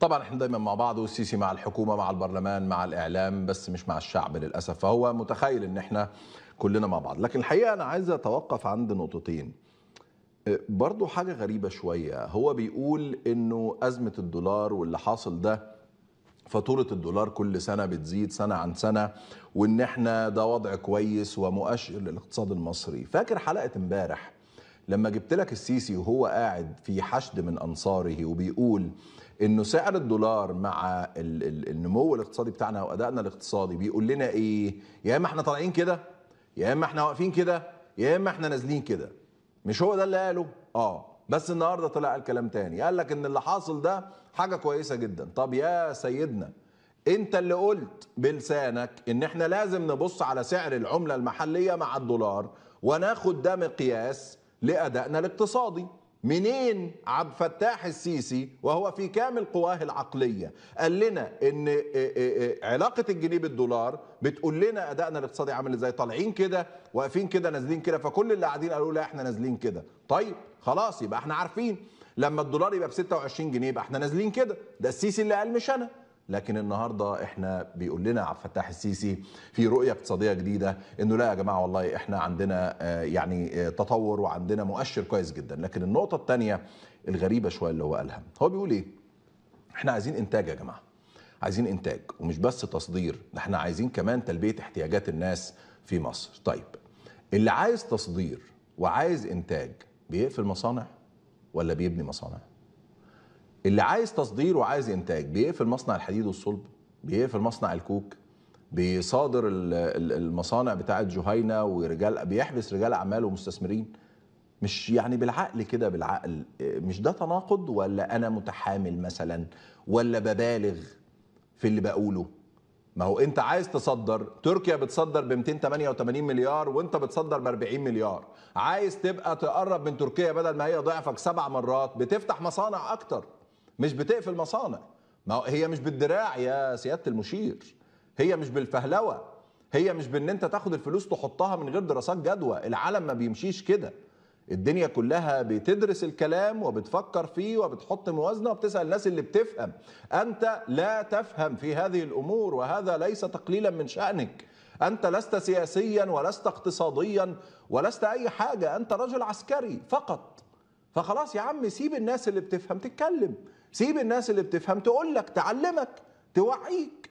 طبعا احنا دايما مع بعض والسيسي مع الحكومه مع البرلمان مع الاعلام بس مش مع الشعب للاسف فهو متخيل ان احنا كلنا مع بعض لكن الحقيقه انا عايز اتوقف عند نقطتين أه، برضه حاجه غريبه شويه هو بيقول انه ازمه الدولار واللي حاصل ده فاتورة الدولار كل سنة بتزيد سنة عن سنة وإن إحنا ده وضع كويس ومؤشر للاقتصاد المصري فاكر حلقة امبارح لما جبت لك السيسي وهو قاعد في حشد من انصاره وبيقول انه سعر الدولار مع النمو الاقتصادي بتاعنا وادائنا الاقتصادي بيقول لنا ايه يا اما احنا طالعين كده يا اما احنا واقفين كده يا اما احنا نازلين كده مش هو ده اللي قاله اه بس النهارده طلع الكلام تاني قال لك ان اللي حاصل ده حاجه كويسه جدا طب يا سيدنا انت اللي قلت بلسانك ان احنا لازم نبص على سعر العمله المحليه مع الدولار وناخد ده مقياس لأدائنا الاقتصادي منين عبد الفتاح السيسي وهو في كامل قواه العقلية قال لنا ان علاقة الجنيه بالدولار بتقول لنا ادائنا الاقتصادي عامل ازاي طالعين كده واقفين كده نازلين كده فكل اللي قاعدين قالوا لا احنا نازلين كده طيب خلاص يبقى احنا عارفين لما الدولار يبقى ب 26 جنيه يبقى احنا نازلين كده ده السيسي اللي قال مش انا لكن النهارده احنا بيقول لنا عبد الفتاح السيسي في رؤيه اقتصاديه جديده انه لا يا جماعه والله احنا عندنا آه، يعني آه، تطور وعندنا مؤشر كويس جدا لكن النقطه الثانيه الغريبه شويه اللي هو قالها هو بيقول ايه احنا عايزين انتاج يا جماعه عايزين انتاج ومش بس تصدير ده احنا عايزين كمان تلبيه احتياجات الناس في مصر طيب اللي عايز تصدير وعايز انتاج بيقفل مصانع ولا بيبني مصانع اللي عايز تصدير وعايز انتاج بيقفل مصنع الحديد والصلب بيقفل مصنع الكوك بيصادر المصانع بتاعه جهينه ورجال بيحبس رجال اعمال ومستثمرين مش يعني بالعقل كده بالعقل مش ده تناقض ولا انا متحامل مثلا ولا ببالغ في اللي بقوله ما هو انت عايز تصدر تركيا بتصدر ب 288 مليار وانت بتصدر ب 40 مليار عايز تبقى تقرب من تركيا بدل ما هي ضعفك سبع مرات بتفتح مصانع اكتر مش بتقفل مصانع ما هي مش بالدراع يا سياده المشير هي مش بالفهلوه هي مش بان انت تاخد الفلوس تحطها من غير دراسات جدوى العالم ما بيمشيش كده الدنيا كلها بتدرس الكلام وبتفكر فيه وبتحط موازنه وبتسال الناس اللي بتفهم انت لا تفهم في هذه الامور وهذا ليس تقليلا من شانك انت لست سياسيا ولست اقتصاديا ولست اي حاجه انت رجل عسكري فقط فخلاص يا عم سيب الناس اللي بتفهم تتكلم سيب الناس اللي بتفهم تقول لك تعلمك توعيك